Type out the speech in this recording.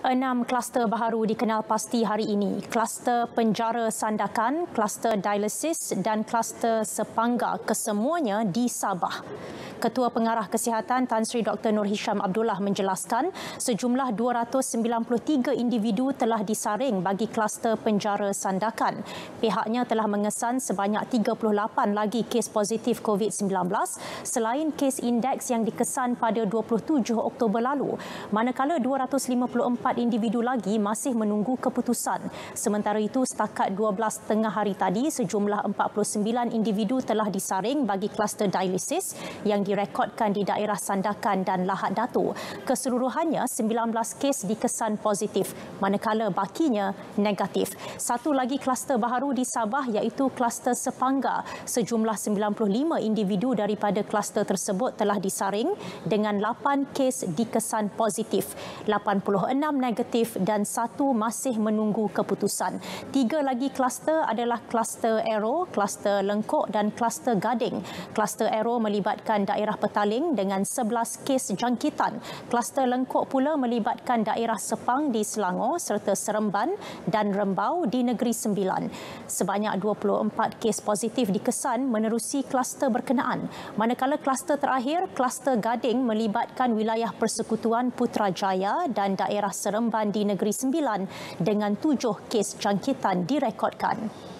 Enam kluster baharu dikenal pasti hari ini. Kluster penjara sandakan, kluster dialisis dan kluster sepangga kesemuanya di Sabah. Ketua Pengarah Kesihatan Tan Sri Dr. Nur Hisham Abdullah menjelaskan sejumlah 293 individu telah disaring bagi kluster penjara sandakan. Pihaknya telah mengesan sebanyak 38 lagi kes positif COVID-19 selain kes indeks yang dikesan pada 27 Oktober lalu. Manakala 254 individu lagi masih menunggu keputusan. Sementara itu setakat 12 tengah hari tadi sejumlah 49 individu telah disaring bagi kluster dialisis yang direkodkan di daerah Sandakan dan Lahad Datu. Keseluruhannya 19 kes dikesan positif manakala bakinya negatif. Satu lagi kluster baru di Sabah iaitu kluster Sepangga. Sejumlah 95 individu daripada kluster tersebut telah disaring dengan 8 kes dikesan positif, 86 negatif dan satu masih menunggu keputusan. Tiga lagi kluster adalah kluster Aero, kluster Lengkok dan kluster Gading. Kluster Aero melibatkan daerah daerah Petaling dengan 11 kes jangkitan. Kluster lengkok pula melibatkan daerah Sepang di Selangor serta Seremban dan Rembau di Negeri Sembilan. Sebanyak 24 kes positif dikesan menerusi kluster berkenaan. Manakala kluster terakhir, kluster Gading melibatkan wilayah persekutuan Putrajaya dan daerah Seremban di Negeri Sembilan dengan 7 kes jangkitan direkodkan.